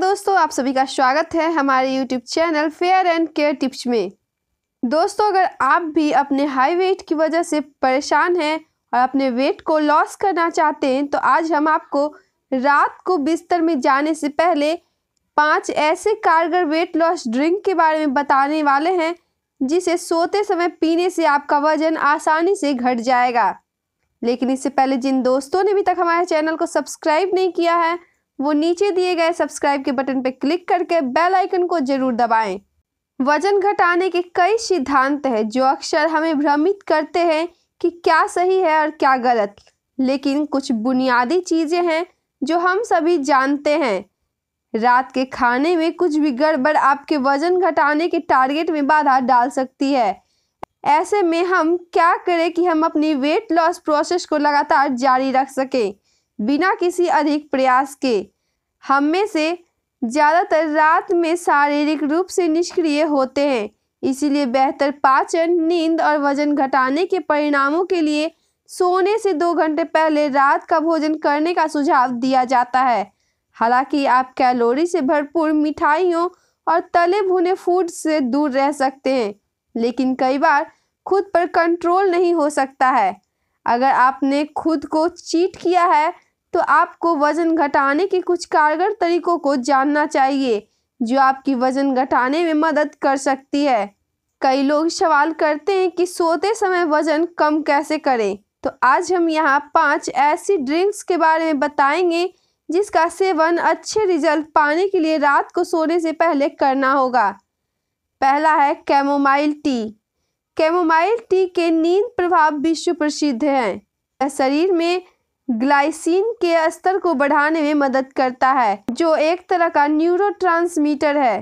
दोस्तों आप सभी का स्वागत है हमारे YouTube channel fair and care tips में दोस्तों अगर आप भी अपने हाई वेट की वजह से परेशान हैं और अपने वेट को लॉस करना चाहते हैं तो आज हम आपको रात को बिस्तर में जाने से पहले पांच ऐसे कारगर वेट लॉस ड्रिंक के बारे में बताने वाले हैं जिसे सोते समय पीने से आपका वजन आसानी से घट जाएगा लेकिन इससे पहले जिन दोस्तों ने अभी तक हमारे चैनल को सब्सक्राइब नहीं किया है वो नीचे दिए गए सब्सक्राइब के बटन पर क्लिक करके बेल आइकन को जरूर दबाएं। वजन घटाने के कई सिद्धांत हैं जो अक्सर हमें भ्रमित करते हैं कि क्या सही है और क्या गलत लेकिन कुछ बुनियादी चीज़ें हैं जो हम सभी जानते हैं रात के खाने में कुछ भी गड़बड़ आपके वजन घटाने के टारगेट में बाधा डाल सकती है ऐसे में हम क्या करें कि हम अपनी वेट लॉस प्रोसेस को लगातार जारी रख सकें बिना किसी अधिक प्रयास के हम में से ज़्यादातर रात में शारीरिक रूप से निष्क्रिय होते हैं इसीलिए बेहतर पाचन नींद और वजन घटाने के परिणामों के लिए सोने से दो घंटे पहले रात का भोजन करने का सुझाव दिया जाता है हालांकि आप कैलोरी से भरपूर मिठाइयों और तले भुने फूड से दूर रह सकते हैं लेकिन कई बार खुद पर कंट्रोल नहीं हो सकता है अगर आपने खुद को चीट किया है तो आपको वज़न घटाने के कुछ कारगर तरीकों को जानना चाहिए जो आपकी वज़न घटाने में मदद कर सकती है कई लोग सवाल करते हैं कि सोते समय वज़न कम कैसे करें तो आज हम यहाँ पांच ऐसी ड्रिंक्स के बारे में बताएंगे जिसका सेवन अच्छे रिजल्ट पाने के लिए रात को सोने से पहले करना होगा पहला है कैमोमाइल टी कैमोमाइल टी के नींद प्रभाव विश्व प्रसिद्ध हैं शरीर में ग्लाइसिन के स्तर को बढ़ाने में मदद करता है जो एक तरह का न्यूरो है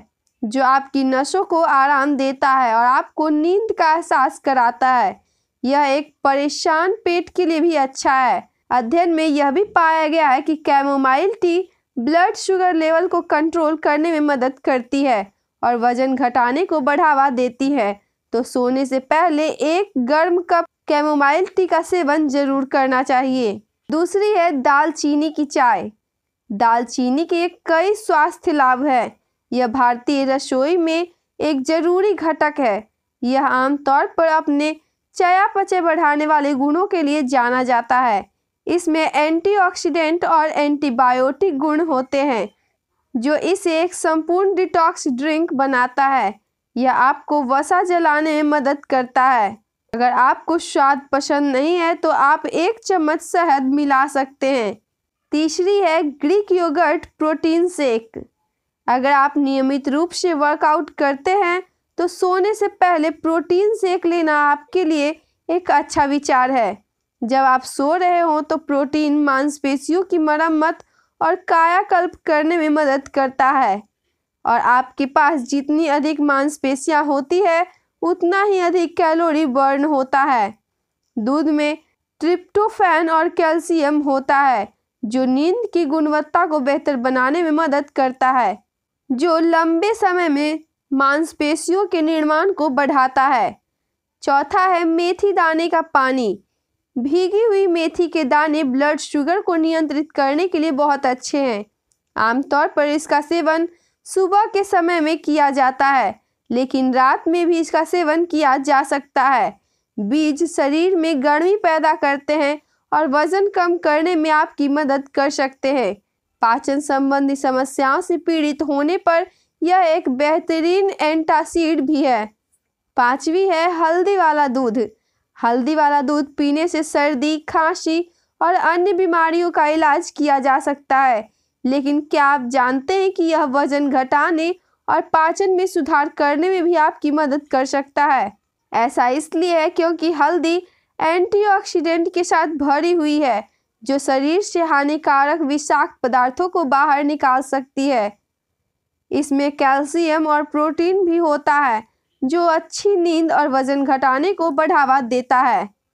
जो आपकी नसों को आराम देता है और आपको नींद का एहसास कराता है यह एक परेशान पेट के लिए भी अच्छा है अध्ययन में यह भी पाया गया है कि chamomile tea blood sugar level को कंट्रोल करने में मदद करती है और वजन घटाने को बढ़ावा देती है तो सोने से पहले एक गर्म कप कैमोमाइल टी का सेवन जरूर करना चाहिए दूसरी है दालचीनी की चाय दालचीनी के कई स्वास्थ्य लाभ है यह भारतीय रसोई में एक जरूरी घटक है यह आमतौर पर अपने चयापचय बढ़ाने वाले गुणों के लिए जाना जाता है इसमें एंटीऑक्सीडेंट और एंटीबायोटिक गुण होते हैं जो इसे एक संपूर्ण डिटॉक्स ड्रिंक बनाता है यह आपको वसा जलाने में मदद करता है अगर आपको स्वाद पसंद नहीं है तो आप एक चम्मच शहद मिला सकते हैं तीसरी है ग्रीक योगर्ट प्रोटीन शेक अगर आप नियमित रूप से वर्कआउट करते हैं तो सोने से पहले प्रोटीन शेक लेना आपके लिए एक अच्छा विचार है जब आप सो रहे हों तो प्रोटीन मांसपेशियों की मरम्मत और कायाकल्प करने में मदद करता है और आपके पास जितनी अधिक मांसपेशियां होती है उतना ही अधिक कैलोरी बर्न होता है दूध में ट्रिप्टोफैन और कैल्शियम होता है जो नींद की गुणवत्ता को बेहतर बनाने में मदद करता है जो लंबे समय में मांसपेशियों के निर्माण को बढ़ाता है चौथा है मेथी दाने का पानी भीगी हुई मेथी के दाने ब्लड शुगर को नियंत्रित करने के लिए बहुत अच्छे हैं आमतौर पर इसका सेवन सुबह के समय में किया जाता है लेकिन रात में भी इसका सेवन किया जा सकता है बीज शरीर में गर्मी पैदा करते हैं और वजन कम करने में आपकी मदद कर सकते हैं पाचन संबंधी समस्याओं से पीड़ित होने पर यह एक बेहतरीन एंटासिड भी है पांचवी है हल्दी वाला दूध हल्दी वाला दूध पीने से सर्दी खांसी और अन्य बीमारियों का इलाज किया जा सकता है लेकिन क्या आप जानते हैं कि यह वजन घटाने और पाचन में सुधार करने में भी आपकी मदद कर सकता है ऐसा इसलिए है क्योंकि हल्दी एंटीऑक्सीडेंट के साथ भरी हुई है जो शरीर से हानिकारक विषाक्त पदार्थों को बाहर निकाल सकती है इसमें कैल्शियम और प्रोटीन भी होता है जो अच्छी नींद और वजन घटाने को बढ़ावा देता है